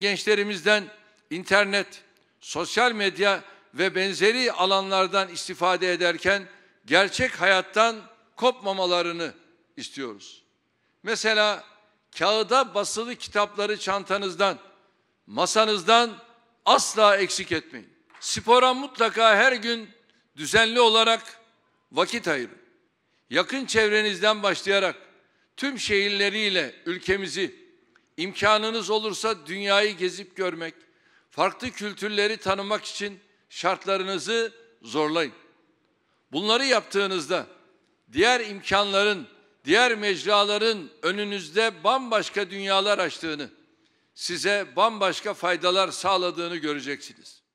Gençlerimizden internet, sosyal medya ve benzeri alanlardan istifade ederken gerçek hayattan kopmamalarını istiyoruz. Mesela kağıda basılı kitapları çantanızdan, masanızdan asla eksik etmeyin. Spora mutlaka her gün düzenli olarak vakit ayırın. Yakın çevrenizden başlayarak tüm şehirleriyle ülkemizi İmkanınız olursa dünyayı gezip görmek, farklı kültürleri tanımak için şartlarınızı zorlayın. Bunları yaptığınızda diğer imkanların, diğer mecraların önünüzde bambaşka dünyalar açtığını, size bambaşka faydalar sağladığını göreceksiniz.